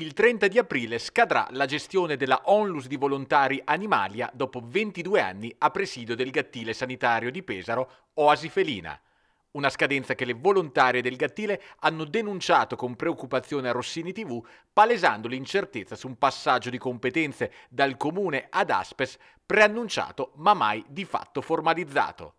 Il 30 di aprile scadrà la gestione della onlus di volontari Animalia dopo 22 anni a presidio del gattile sanitario di Pesaro, Oasi Felina. Una scadenza che le volontarie del gattile hanno denunciato con preoccupazione a Rossini TV, palesando l'incertezza su un passaggio di competenze dal comune ad Aspes, preannunciato ma mai di fatto formalizzato.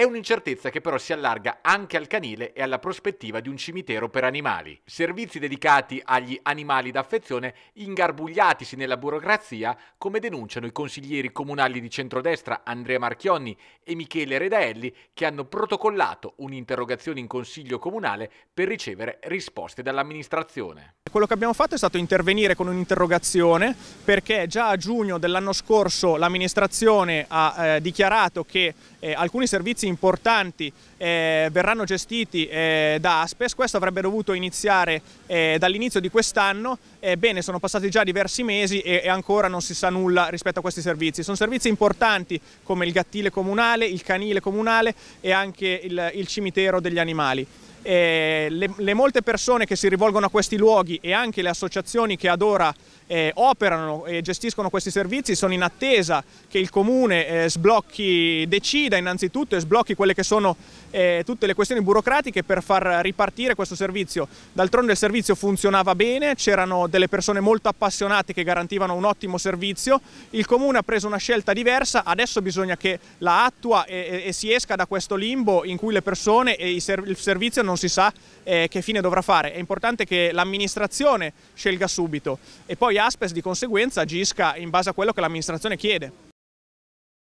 È un'incertezza che però si allarga anche al canile e alla prospettiva di un cimitero per animali. Servizi dedicati agli animali d'affezione ingarbugliatisi nella burocrazia, come denunciano i consiglieri comunali di centrodestra Andrea Marchionni e Michele Redaelli, che hanno protocollato un'interrogazione in consiglio comunale per ricevere risposte dall'amministrazione. Quello che abbiamo fatto è stato intervenire con un'interrogazione perché già a giugno dell'anno scorso l'amministrazione ha eh, dichiarato che eh, alcuni servizi importanti eh, verranno gestiti eh, da Aspes, questo avrebbe dovuto iniziare eh, dall'inizio di quest'anno, ebbene sono passati già diversi mesi e, e, ancora non si sa nulla rispetto a questi servizi. Sono servizi importanti come il gattile comunale, il canile comunale e anche il, il cimitero degli animali. Eh, le, le, molte persone che si rivolgono a questi luoghi e anche le associazioni che ad ora eh, operano e gestiscono questi servizi sono in attesa che il comune eh, sblocchi, decida innanzitutto e sblocchi quelle che sono eh, tutte le questioni burocratiche per far ripartire questo servizio. D'altronde il servizio funzionava bene, c'erano delle persone molto appassionate che garantivano un ottimo servizio, il comune ha preso una scelta diversa, adesso bisogna che la attua e, e, e si esca da questo limbo in cui le persone e i, il servizio non non si sa eh, che fine dovrà fare. È importante che l'amministrazione scelga subito e poi Aspes di conseguenza agisca in base a quello che l'amministrazione chiede.